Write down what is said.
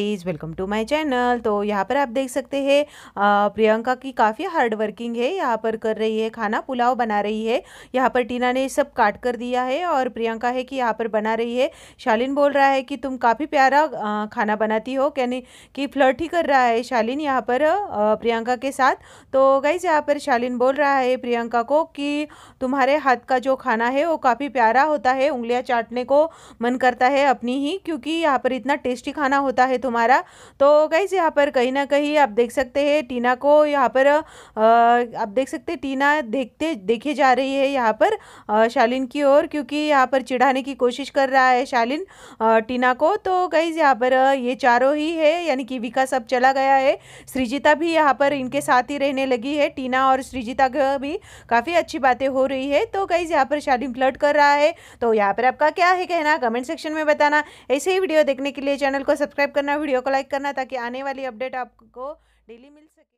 is welcome to my channel तो यहाँ पर आप देख सकते हैं प्रियंका की काफ़ी हार्ड वर्किंग है यहाँ पर कर रही है खाना पुलाव बना रही है यहाँ पर टीना ने सब काट कर दिया है और प्रियंका है कि यहाँ पर बना रही है शालिन बोल रहा है कि तुम काफ़ी प्यारा आ, खाना बनाती हो कहने कि फ्लर्ट ही कर रहा है शालिन यहाँ पर आ, प्रियंका के साथ तो गाइज यहाँ पर शालिन बोल रहा है प्रियंका को कि तुम्हारे हाथ का जो खाना है वो काफ़ी प्यारा होता है उंगलियाँ चाटने को मन करता है अपनी ही क्योंकि यहाँ पर इतना टेस्टी खाना होता है तो तुम्हारा तो गाइज यहाँ पर कहीं ना कहीं आप देख सकते हैं टीना को यहाँ पर आप देख सकते हैं टीना देखते देखे जा रही है यहाँ पर शालिन की ओर क्योंकि यहाँ पर चिढ़ाने की कोशिश कर रहा है शालिन टीना को तो गाइज यहाँ पर ये चारों ही है यानी कि विकास अब चला गया है सृजिता भी यहाँ पर इनके साथ ही रहने लगी है टीना और सृजिता का भी काफ़ी अच्छी बातें हो रही है तो गाइज यहाँ पर शालिन फ्लर्ट कर रहा है तो यहाँ पर आपका क्या है कहना कमेंट सेक्शन में बताना ऐसे ही वीडियो देखने के लिए चैनल को सब्सक्राइब करना वीडियो को लाइक करना ताकि आने वाली अपडेट आपको डेली मिल सके